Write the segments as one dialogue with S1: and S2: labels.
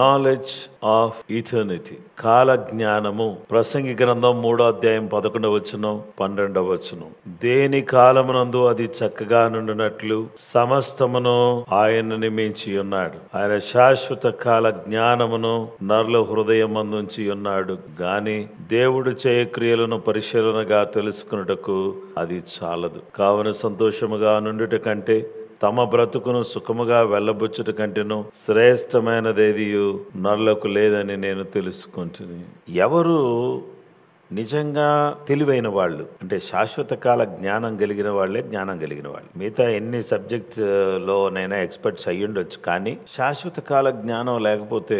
S1: knowledge of eternity కాల జ్ఞానము ప్రసంగి గ్రంథం మూడో అధ్యాయం పదకొండవ వచనం పన్నెండవ వచనం దేని కాలమునందు అది చక్కగా నుండినట్లు సమస్తమును ఆయన నిమించి ఉన్నాడు ఆయన శాశ్వత కాల జ్ఞానమును నరుల హృదయం అందుంచి ఉన్నాడు గాని దేవుడు చేయ క్రియలను పరిశీలనగా తెలుసుకున్నటకు అది చాలదు కావున సంతోషముగా నుండుట కంటే తమ బ్రతుకును సుఖముగా వెళ్ళబుచ్చుట కంటేను శ్రేష్టమైనదేది నరులకు లేదని నేను తెలుసుకుంటుంది ఎవరు నిజంగా తెలివైన వాళ్ళు అంటే శాశ్వత కాల జ్ఞానం కలిగిన వాళ్ళే జ్ఞానం కలిగిన వాళ్ళు మిగతా ఎన్ని సబ్జెక్ట్స్లోనైనా uh, ఎక్స్పర్ట్స్ అయ్యుండొచ్చు కానీ శాశ్వత కాల జ్ఞానం లేకపోతే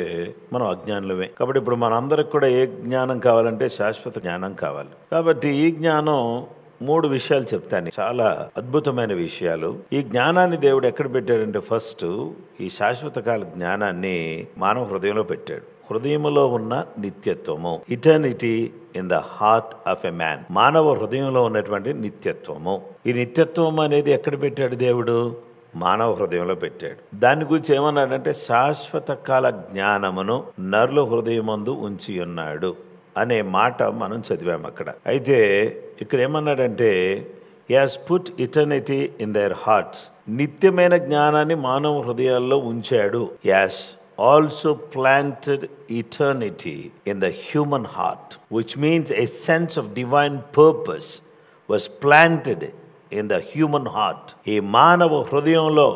S1: మనం అజ్ఞానులమే కాబట్టి ఇప్పుడు మనందరికి కూడా ఏ జ్ఞానం కావాలంటే శాశ్వత జ్ఞానం కావాలి కాబట్టి ఈ జ్ఞానం మూడు విషయాలు చెప్తాను చాలా అద్భుతమైన విషయాలు ఈ జ్ఞానాన్ని దేవుడు ఎక్కడ పెట్టాడంటే ఫస్ట్ ఈ శాశ్వత కాల జ్ఞానాన్ని మానవ హృదయంలో పెట్టాడు హృదయంలో ఉన్న నిత్యత్వము eternity in the heart of a man మానవ హృదయంలో ఉన్నటువంటి నిత్యత్వము ఈ నిత్యత్వం అనేది ఎక్కడ పెట్టాడు దేవుడు మానవ హృదయంలో పెట్టాడు దాని గురించి ఏమన్నాడంటే శాశ్వత కాల జ్ఞానమును నరుల హృదయమందు ఉంచి ఉన్నాడు అనే మాట మనం చదివాం అక్కడ అయితే ఇక్కడ ఏమన్నాడంటే has put eternity in their hearts నిత్యమైన జ్ఞానాన్ని మానవ హృదయాల్లో ఉంచాడు has also planted eternity in the human heart which means a sense of divine purpose was planted in the human heart ఈ మానవ హృదయంలో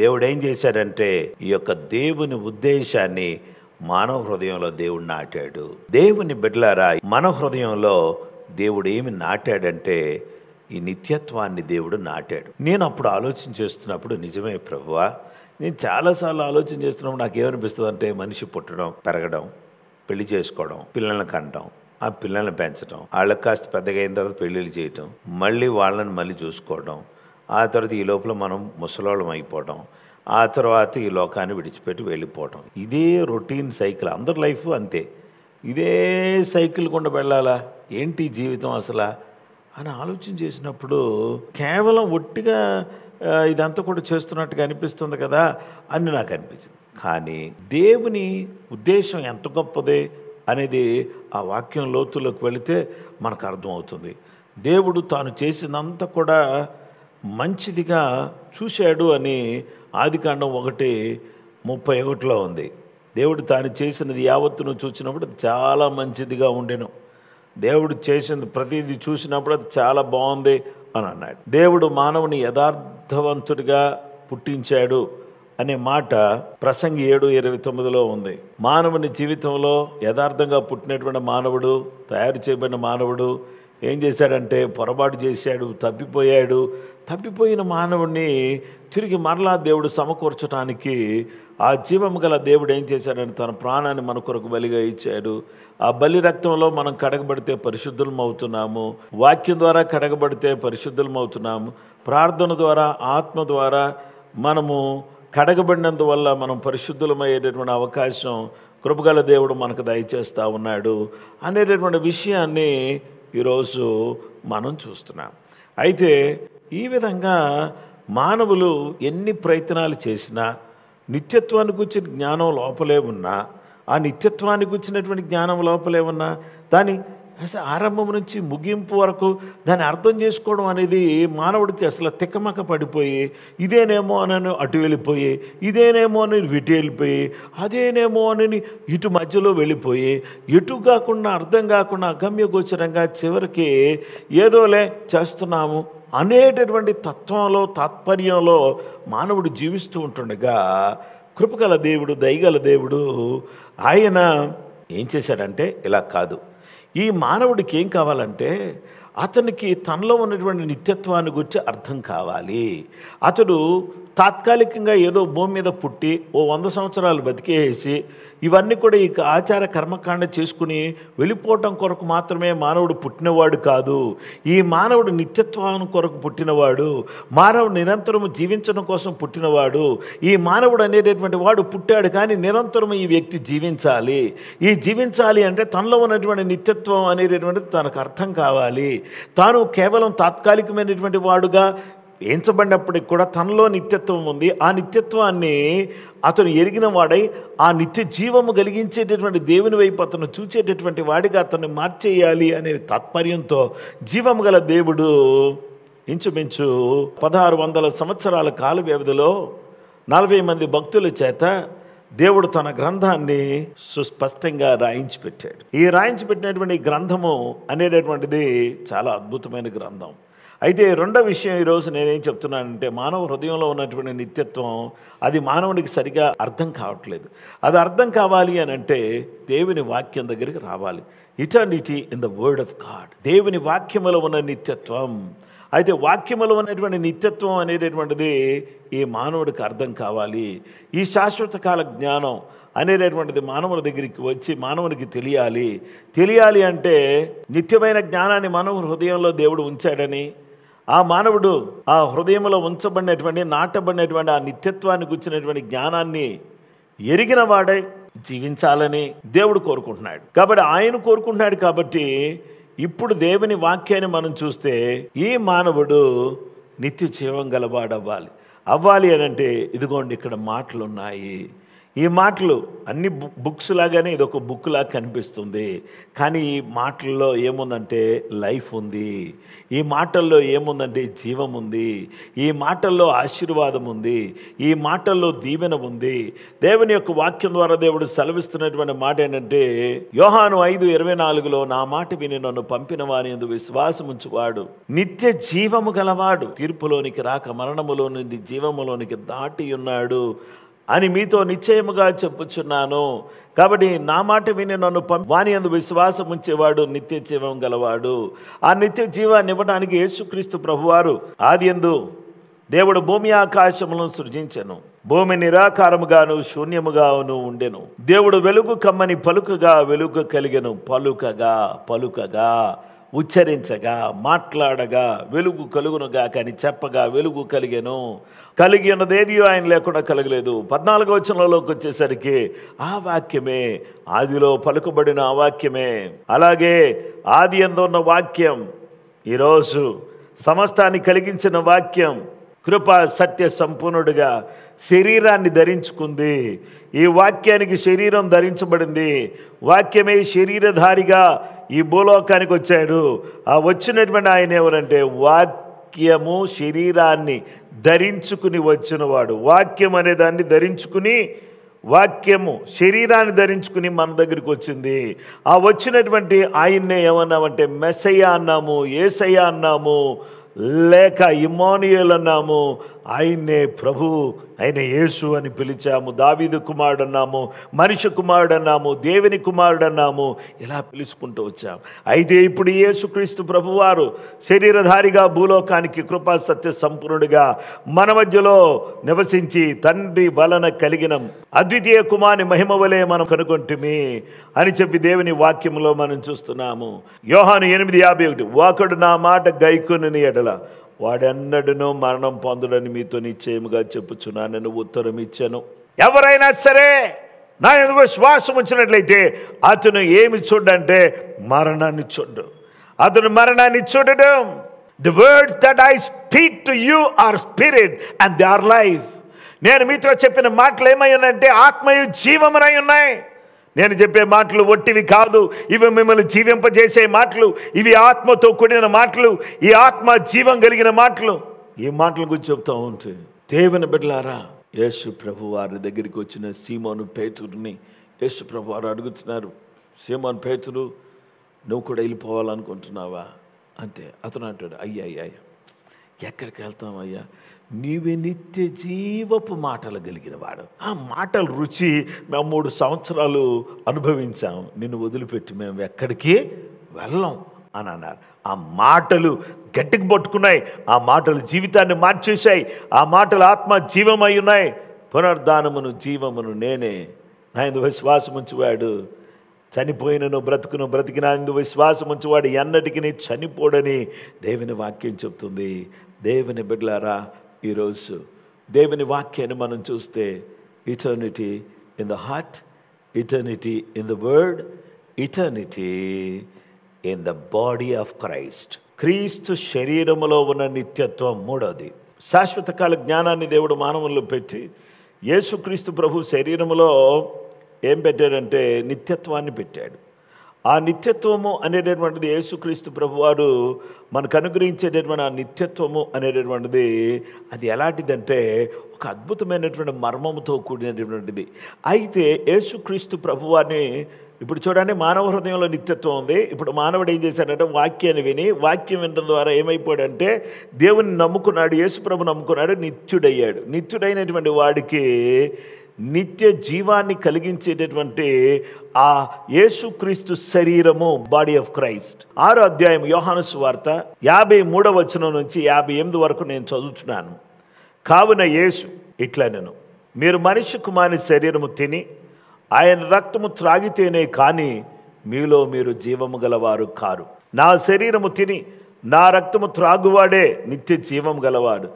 S1: దేవుడు ఏం చేశాడంటే ఈ యొక్క దేవుని ఉద్దేశాన్ని మానవ హృదయంలో దేవుడు నాటాడు దేవుని బిడ్లారా మన హృదయంలో దేవుడు ఏమి నాటాడంటే ఈ నిత్యత్వాన్ని దేవుడు నాటాడు నేను అప్పుడు ఆలోచన చేస్తున్నప్పుడు నిజమే ప్రభువా నేను చాలాసార్లు ఆలోచన చేస్తున్నప్పుడు ఏమనిపిస్తుంది అంటే మనిషి పుట్టడం పెరగడం పెళ్లి చేసుకోవడం పిల్లల్ని కనడం ఆ పిల్లల్ని పెంచడం వాళ్ళకి కాస్త పెద్దగా అయిన తర్వాత పెళ్ళిళ్ళు చేయటం మళ్ళీ వాళ్ళని మళ్ళీ చూసుకోవడం ఆ తర్వాత ఈ లోపల మనం ముసలోళ్ళం అయిపోవడం ఆ తర్వాత ఈ లోకాన్ని విడిచిపెట్టి వెళ్ళిపోవటం ఇదే రొటీన్ సైకిల్ అందరి లైఫ్ అంతే ఇదే సైకిల్ కొండ వెళ్ళాలా ఏంటి జీవితం అసలు అని ఆలోచన చేసినప్పుడు కేవలం ఒట్టిగా ఇదంతా కూడా చేస్తున్నట్టుగా అనిపిస్తుంది కదా అని నాకు అనిపించింది కానీ దేవుని ఉద్దేశం ఎంత గొప్పదే అనేది ఆ వాక్యం లోతులోకి వెళితే మనకు అర్థమవుతుంది దేవుడు తాను చేసినంత కూడా మంచిదిగా చూశాడు అని ఆదికాండం ఒకటి ముప్పై ఒకటిలో ఉంది దేవుడు తాను చేసినది యావత్తును చూసినప్పుడు అది చాలా మంచిదిగా ఉండెను దేవుడు చేసిన ప్రతిదీ చూసినప్పుడు అది చాలా బాగుంది అని అన్నాడు దేవుడు మానవుని యథార్థవంతుడిగా పుట్టించాడు అనే మాట ప్రసంగి ఏడు ఇరవై తొమ్మిదిలో ఉంది మానవుని జీవితంలో యథార్థంగా పుట్టినటువంటి మానవుడు తయారు చేయబడిన మానవుడు ఏం చేశాడంటే పొరపాటు చేశాడు తప్పిపోయాడు తప్పిపోయిన మానవుణ్ణి తిరిగి మరలా దేవుడు సమకూర్చడానికి ఆ జీవము గల దేవుడు ఏం చేశాడని తన ప్రాణాన్ని మన కొరకు బలిగా ఇచ్చాడు ఆ బలి రక్తంలో మనం కడగబడితే పరిశుద్ధులం అవుతున్నాము వాక్యం ద్వారా కడగబడితే పరిశుద్ధులం అవుతున్నాము ప్రార్థన ద్వారా ఆత్మ ద్వారా మనము కడగబడినందువల్ల మనం పరిశుద్ధులమయ్యేటటువంటి అవకాశం కృపగల దేవుడు మనకు దయచేస్తూ ఉన్నాడు అనేటటువంటి విషయాన్ని ఈరోజు మనం చూస్తున్నాం అయితే ఈ విధంగా మానవులు ఎన్ని ప్రయత్నాలు చేసినా నిత్యత్వానికి వచ్చిన జ్ఞానం లోపలే ఉన్నా ఆ నిత్యత్వానికి వచ్చినటువంటి జ్ఞానం లోపలే ఉన్నా దాని అసలు ఆరంభం నుంచి ముగింపు వరకు దాన్ని అర్థం చేసుకోవడం అనేది మానవుడికి అసలు తిక్కమక పడిపోయి ఇదేనేమో అని అటు వెళ్ళిపోయి ఇదేనేమో అని విటు వెళ్ళిపోయి అదేనేమో అని ఇటు మధ్యలో వెళ్ళిపోయి ఇటు కాకుండా అర్థం కాకుండా అగమ్యగోచరంగా చివరికి ఏదోలే చేస్తున్నాము అనేటటువంటి తత్వంలో తాత్పర్యంలో మానవుడు జీవిస్తూ ఉంటుండగా కృపగల దేవుడు దయగల దేవుడు ఆయన ఏం చేశాడంటే ఇలా కాదు ఈ మానవుడికి ఏం కావాలంటే అతనికి తనలో ఉన్నటువంటి నిత్యత్వాన్ని గురించి అర్థం కావాలి అతడు తాత్కాలికంగా ఏదో భూమి మీద పుట్టి ఓ వంద సంవత్సరాలు బతికేసి ఇవన్నీ కూడా ఈ ఆచార కర్మకాండ చేసుకుని వెళ్ళిపోవటం కొరకు మాత్రమే మానవుడు పుట్టినవాడు కాదు ఈ మానవుడు నిత్యత్వాన్ని కొరకు పుట్టినవాడు మానవుడు నిరంతరం జీవించడం కోసం పుట్టినవాడు ఈ మానవుడు అనేటటువంటి వాడు పుట్టాడు కానీ నిరంతరం ఈ వ్యక్తి జీవించాలి ఈ జీవించాలి అంటే తనలో ఉన్నటువంటి నిత్యత్వం అనేటటువంటిది తనకు అర్థం కావాలి తాను కేవలం తాత్కాలికమైనటువంటి వాడుగా ఏంచబడినప్పటికి కూడా తనలో నిత్యత్వం ఉంది ఆ నిత్యత్వాన్ని అతను ఎరిగిన వాడై ఆ నిత్య జీవము కలిగించేటటువంటి దేవుని వైపు అతను చూచేటటువంటి వాడిగా అతన్ని మార్చేయాలి అనే తాత్పర్యంతో జీవము గల దేవుడు ఇంచుమించు పదహారు వందల సంవత్సరాల కాల వ్యవధిలో నలభై మంది భక్తుల చేత దేవుడు తన గ్రంథాన్ని సుస్పష్టంగా రాయించి పెట్టాడు ఈ రాయించి పెట్టినటువంటి గ్రంథము అనేటటువంటిది చాలా అద్భుతమైన గ్రంథం అయితే రెండో విషయం ఈరోజు నేనేం చెప్తున్నానంటే మానవ హృదయంలో ఉన్నటువంటి నిత్యత్వం అది మానవునికి సరిగా అర్థం కావట్లేదు అది అర్థం కావాలి అని అంటే దేవుని వాక్యం దగ్గరికి రావాలి eternity in the word of God దేవుని వాక్యములో ఉన్న నిత్యత్వం అయితే వాక్యములో ఉన్నటువంటి నిత్యత్వం అనేటటువంటిది ఈ మానవుడికి అర్థం కావాలి ఈ శాశ్వత కాల జ్ఞానం అనేటటువంటిది మానవుల దగ్గరికి వచ్చి మానవునికి తెలియాలి తెలియాలి అంటే నిత్యమైన జ్ఞానాన్ని మానవ హృదయంలో దేవుడు ఉంచాడని ఆ మానవుడు ఆ హృదయంలో ఉంచబడినటువంటి నాటబడినటువంటి ఆ నిత్యత్వాన్ని కూర్చున్నటువంటి జ్ఞానాన్ని ఎరిగిన వాడై జీవించాలని దేవుడు కోరుకుంటున్నాడు కాబట్టి ఆయన కోరుకుంటున్నాడు కాబట్టి ఇప్పుడు దేవుని వాక్యాన్ని మనం చూస్తే ఈ మానవుడు నిత్య జీవం గలవాడవ్వాలి అవ్వాలి అని అంటే ఇదిగోండి ఇక్కడ మాటలున్నాయి ఈ మాటలు అన్ని బుక్స్ లాగానే ఇది ఒక బుక్ లాగా కనిపిస్తుంది కానీ ఈ మాటల్లో ఏముందంటే లైఫ్ ఉంది ఈ మాటల్లో ఏముందంటే జీవం ఉంది ఈ మాటల్లో ఆశీర్వాదం ఉంది ఈ మాటల్లో దీవెన ఉంది దేవుని యొక్క వాక్యం ద్వారా దేవుడు సెలవిస్తున్నటువంటి మాట ఏంటంటే యోహాను ఐదు ఇరవై నాలుగులో నా మాట విని నన్ను పంపిన వాని ఎందు విశ్వాసం ఉంచువాడు నిత్య జీవము గలవాడు తీర్పులోనికి రాక మరణములో నుండి జీవములోనికి దాటి ఉన్నాడు అని మీతో నిశ్చయముగా చెప్పుచున్నాను కాబట్టి నా మాట విని నన్ను పంపి వాని అందు విశ్వాసం ఉంచేవాడు నిత్య జీవం గలవాడు ఆ నిత్య జీవాన్ని ఇవ్వడానికి యేసుక్రీస్తు ప్రభువారు ఆది ఎందు దేవుడు భూమి ఆకాశములను సృజించను భూమి నిరాకారముగాను శూన్యముగాను ఉండెను దేవుడు వెలుగు కమ్మని పలుకగా వెలుగు కలిగెను పలుకగా పలుకగా ఉచ్చరించగా మాట్లాడగా వెలుగు కలుగునుగా కానీ చెప్పగా వెలుగు కలిగెను కలిగి ఉన్నదేదియో ఆయన లేకుండా కలగలేదు పద్నాలుగో వచనంలోకి వచ్చేసరికి ఆ వాక్యమే ఆదిలో పలుకుబడిన ఆ వాక్యమే అలాగే ఆది ఉన్న వాక్యం ఈరోజు సమస్తాన్ని కలిగించిన వాక్యం కృప సత్య సంపూర్ణుడిగా శరీరాన్ని ధరించుకుంది ఈ వాక్యానికి శరీరం ధరించబడింది వాక్యమే శరీరధారిగా ఈ భూలోకానికి వచ్చాడు ఆ వచ్చినటువంటి ఆయన ఎవరంటే వాక్యము శరీరాన్ని ధరించుకుని వచ్చినవాడు వాక్యం అనే దాన్ని ధరించుకుని వాక్యము శరీరాన్ని ధరించుకుని మన దగ్గరికి వచ్చింది ఆ వచ్చినటువంటి ఆయన్నే ఏమన్నామంటే మెసయ్య అన్నాము ఏసయ్య అన్నాము లేక ఇమానుయల్ అన్నాము ఆయన్నే ప్రభు ఆయన యేసు అని పిలిచాము దావీదు కుమారుడు అన్నాము మనిషి కుమారుడు అన్నాము దేవుని కుమారుడు అన్నాము ఇలా పిలుచుకుంటూ వచ్చాము అయితే ఇప్పుడు యేసుక్రీస్తు ప్రభువారు శరీరధారిగా భూలోకానికి కృపా సత్య సంపూర్ణుడిగా మన మధ్యలో నివసించి తండ్రి వలన కలిగిన అద్వితీయ కుమారి మహిమ వలె మనం కనుగొంటిమి అని చెప్పి దేవుని వాక్యంలో మనం చూస్తున్నాము యోహాను ఎనిమిది యాభై ఒకటి ఒకడు నా మాట గైకుని ఎడల వాడెన్నడనో మరణం పొందడని మీతో నిశ్చయముగా చెప్పుచున్నానని ఉత్తరం ఇచ్చాను ఎవరైనా సరే నా ఎందుకు విశ్వాసం ఉంచినట్లయితే అతను ఏమి చూడంటే మరణాన్ని చూడు అతను మరణాన్ని చూడడం the words that I speak to you are spirit and they are life నేను మీతో చెప్పిన మాటలు ఏమై ఉన్నాయంటే ఆత్మయు జీవమునై ఉన్నాయి నేను చెప్పే మాటలు ఒట్టివి కాదు ఇవి మిమ్మల్ని జీవింపజేసే మాటలు ఇవి ఆత్మతో కూడిన మాటలు ఈ ఆత్మ జీవం కలిగిన మాటలు ఈ మాటల గురించి చెప్తా ఉంటే దేవుని బిడ్డలారా యేసు ప్రభు వారి దగ్గరికి వచ్చిన సీమోను పేతురుని యేసు ప్రభు వారు అడుగుతున్నారు సీమోన్ పేతురు నువ్వు కూడా వెళ్ళిపోవాలనుకుంటున్నావా అంతే అతను అంటాడు అయ్యా అయ్యా ఎక్కడికి వెళ్తాం అయ్యా నీవే నిత్య జీవపు మాటలు కలిగిన వాడు ఆ మాటల రుచి మేము మూడు సంవత్సరాలు అనుభవించాం నిన్ను వదిలిపెట్టి మేము ఎక్కడికి వెళ్ళం అని అన్నారు ఆ మాటలు గట్టికి పట్టుకున్నాయి ఆ మాటలు జీవితాన్ని మార్చేశాయి ఆ మాటలు ఆత్మ జీవమై ఉన్నాయి పునర్ధానమును జీవమును నేనే నా ఇందు విశ్వాసం చనిపోయినను బ్రతుకును బ్రతికిన ఇందు విశ్వాసం ఉంచివాడు ఎన్నటికీ చనిపోడని దేవుని వాక్యం చెప్తుంది దేవుని బిడ్లారా ఈరోజు దేవుని వాక్యాన్ని మనం చూస్తే eternity in the heart eternity in the word eternity in the body of Christ క్రీస్తు శరీరములో ఉన్న నిత్యత్వం మూడవది శాశ్వతకాల జ్ఞానాన్ని దేవుడు మానవుల్లో పెట్టి యేసుక్రీస్తు ప్రభు శరీరములో ఏం పెట్టాడంటే నిత్యత్వాన్ని పెట్టాడు ఆ నిత్యత్వము అనేటటువంటిది యేసుక్రీస్తు ప్రభువారు మనకు అనుగ్రహించేటటువంటి ఆ నిత్యత్వము అనేటటువంటిది అది ఎలాంటిదంటే ఒక అద్భుతమైనటువంటి మర్మముతో కూడినటువంటిది అయితే యేసుక్రీస్తు ప్రభువారిని ఇప్పుడు చూడండి మానవ హృదయంలో నిత్యత్వం ఉంది ఇప్పుడు మానవుడు ఏం చేశాడంటే వాక్యాన్ని విని వాక్యం వినడం ద్వారా ఏమైపోయాడంటే దేవుని నమ్ముకున్నాడు యేసుప్రభు నమ్ముకున్నాడు నిత్యుడయ్యాడు నిత్యుడైనటువంటి వాడికి నిత్య జీవాన్ని కలిగించేటటువంటి ఆ యేసుక్రీస్తు శరీరము బాడీ ఆఫ్ క్రైస్ట్ ఆరో అధ్యాయం యోహానుసు వార్త యాభై మూడవ వచనం నుంచి యాభై ఎనిమిది వరకు నేను చదువుతున్నాను కావున యేసు ఇట్లా నేను మీరు మనిషి కుమారి శరీరము తిని ఆయన రక్తము త్రాగితేనే కానీ మీలో మీరు జీవము గలవారు కారు నా శరీరము తిని నా రక్తము త్రాగువాడే నిత్య జీవం గలవాడు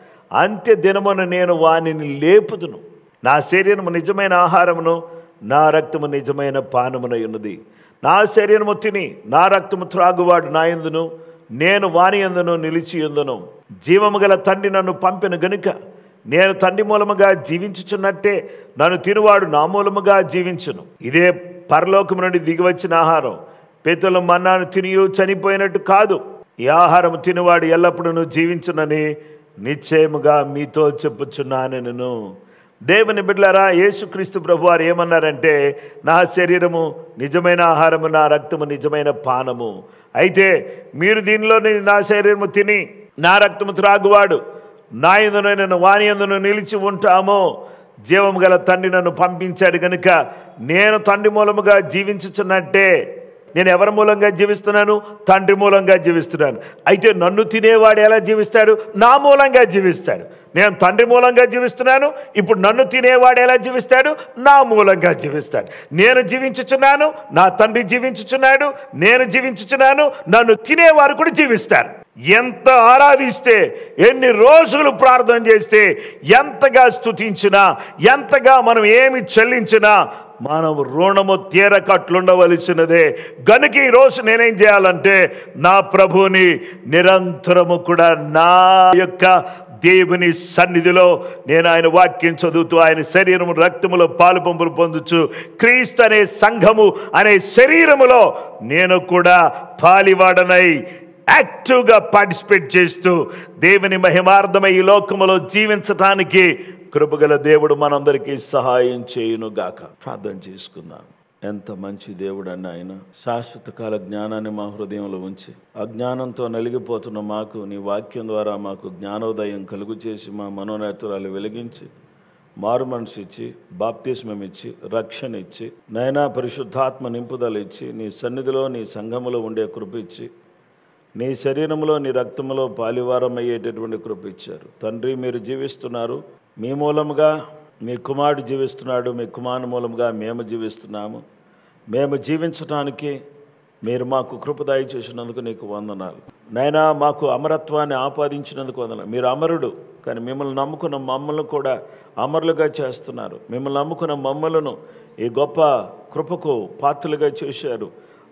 S1: అంత్య దినమున నేను వానిని లేపుదును నా శరీరము నిజమైన ఆహారమును నా రక్తము నిజమైన పానమునై ఉన్నది నా శరీరము తిని నా రక్తము త్రాగువాడు నా ఎందును నేను వాణి ఎందును నిలిచి ఎందును జీవము గల తండ్రి నన్ను పంపిన గనుక నేను తండ్రి మూలముగా జీవించుచున్నట్టే నన్ను తినువాడు నా మూలముగా జీవించును ఇదే పరలోకము నుండి దిగివచ్చిన ఆహారం పెతులు మన్నాను తినియు చనిపోయినట్టు కాదు ఈ ఆహారం తినువాడు ఎల్లప్పుడూ జీవించునని నిశ్చయముగా మీతో చెప్పుచున్నాను దేవుని బిడ్డలారా యేసుక్రీస్తు ప్రభు వారు ఏమన్నారంటే నా శరీరము నిజమైన ఆహారము నా రక్తము నిజమైన పానము అయితే మీరు దీనిలోని నా శరీరము తిని నా రక్తము త్రాగువాడు నా ఎందును నేను వాణి ఎందును నిలిచి ఉంటాము జీవము గల తండ్రి నన్ను పంపించాడు కనుక నేను తండ్రి మూలముగా జీవించుచున్నట్టే నేను ఎవరి మూలంగా జీవిస్తున్నాను తండ్రి మూలంగా జీవిస్తున్నాను అయితే నన్ను తినేవాడు ఎలా జీవిస్తాడు నా మూలంగా జీవిస్తాడు నేను తండ్రి మూలంగా జీవిస్తున్నాను ఇప్పుడు నన్ను తినేవాడు ఎలా జీవిస్తాడు నా మూలంగా జీవిస్తాడు నేను జీవించుచున్నాను నా తండ్రి జీవించుచున్నాడు నేను జీవించుచున్నాను నన్ను తినేవారు కూడా జీవిస్తారు ఎంత ఆరాధిస్తే ఎన్ని రోజులు ప్రార్థన చేస్తే ఎంతగా స్థుతించినా ఎంతగా మనం ఏమి చెల్లించినా మానవ రుణము తీరకట్లుండవలసినదే గనుక ఈరోజు నేనేం చేయాలంటే నా ప్రభుని నిరంతరము కూడా నా యొక్క దేవుని సన్నిధిలో నేను ఆయన వాక్యం చదువుతూ ఆయన శరీరము రక్తములో పాలు పంపులు పొందుచు క్రీస్తు అనే సంఘము అనే శరీరములో నేను కూడా పాలివాడనై యాక్టివ్గా పార్టిసిపేట్ చేస్తూ దేవుని మహిమార్థమై ఈ లోకములో జీవించటానికి కృపగల దేవుడు మనందరికీ సహాయం చేయును గాక ప్రార్థన చేసుకుందాం ఎంత మంచి దేవుడు అన్న ఆయన శాశ్వత కాల జ్ఞానాన్ని మా హృదయంలో ఉంచి అజ్ఞానంతో నలిగిపోతున్న మాకు నీ వాక్యం ద్వారా మాకు జ్ఞానోదయం కలుగు చేసి మా మనోనేత్రాలు వెలిగించి మారు మనసు ఇచ్చి బాప్తిస్మం ఇచ్చి రక్షణ ఇచ్చి నయనా పరిశుద్ధాత్మ నింపుదల ఇచ్చి నీ సన్నిధిలో నీ సంఘములో ఉండే కృప ఇచ్చి నీ శరీరంలో నీ రక్తంలో పాలివారం అయ్యేటటువంటి కృప ఇచ్చారు తండ్రి మీరు జీవిస్తున్నారు మీ మూలముగా మీ కుమారుడు జీవిస్తున్నాడు మీ కుమారు మూలముగా మేము జీవిస్తున్నాము మేము జీవించడానికి మీరు మాకు కృపదాయి చేసినందుకు నీకు వందనాలు నైనా మాకు అమరత్వాన్ని ఆపాదించినందుకు వందనాలు మీరు అమరుడు కానీ మిమ్మల్ని నమ్ముకున్న మమ్మల్ని కూడా అమరులుగా చేస్తున్నారు మిమ్మల్ని నమ్ముకున్న మమ్మలను ఈ గొప్ప కృపకు పాత్రలుగా చేశారు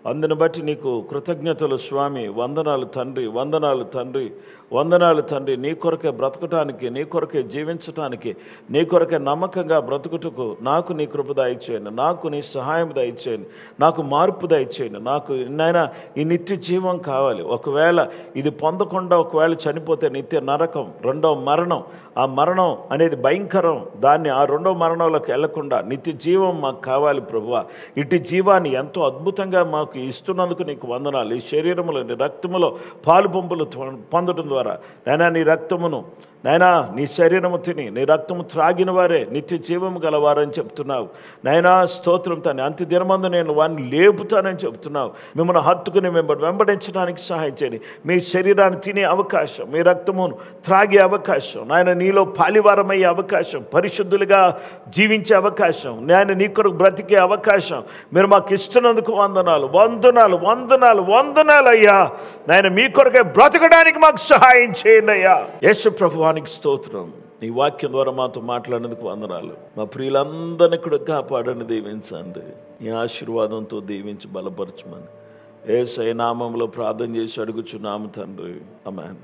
S1: అందుని బట్టి నీకు కృతజ్ఞతలు స్వామి వందనాలు తండ్రి వందనాలు తండ్రి వందనాలు తండ్రి నీ కొరకే బ్రతకటానికి నీ కొరకే జీవించటానికి నీ కొరకే నమ్మకంగా బ్రతుకుటకు నాకు నీ కృప దయచేయండి నాకు నీ సహాయం దయచేయండి నాకు మార్పు దయచేయండి నాకు నైనా ఈ నిత్య జీవం కావాలి ఒకవేళ ఇది పొందకుండా ఒకవేళ చనిపోతే నిత్య నరకం రెండవ మరణం ఆ మరణం అనేది భయంకరం దాన్ని ఆ రెండో మరణంలోకి వెళ్లకుండా నిత్య జీవం మాకు కావాలి ప్రభువ ఇటు జీవాన్ని ఎంతో అద్భుతంగా మాకు ఇస్తున్నందుకు నీకు వందనాలు ఈ శరీరంలోని రక్తములో పాలు పంపులు పొందడం ద్వారా నాయన నీ రక్తమును నాయనా నీ శరీరము తిని నీ రక్తము త్రాగిన వారే నిత్య జీవము గలవారని చెప్తున్నావు నాయనా స్తోత్రం అంత దినమందు నేను వాడిని లేపుతానని చెప్తున్నావు మిమ్మల్ని హత్తుకుని మిమ్మల్ని వెంబడించడానికి సహాయం చేయండి మీ శరీరాన్ని తినే అవకాశం మీ రక్తమును త్రాగే అవకాశం నాయన నీలో పాలివారమయ్యే అవకాశం పరిశుద్ధులుగా జీవించే అవకాశం నేను నీ కొరకు బ్రతికే అవకాశం మీరు మాకు ఇస్తున్నందుకు వందనాలు వందనాలు వందనాలు వందనాలు అయ్యా నాయన మీ కొరకే బ్రతకడానికి మాకు సహాయం చేయండి అయ్యా యేసు ప్రభు దేవానికి స్తోత్రం నీ వాక్యం ద్వారా మాతో మాట్లాడినందుకు వందనాలు మా ప్రియులందరినీ కూడా కాపాడని దీవించండి నీ ఆశీర్వాదంతో దీవించి బలపరచమని సై నామంలో ప్రార్థన చేసి అడుగుచున్నాము తండ్రి అమాన్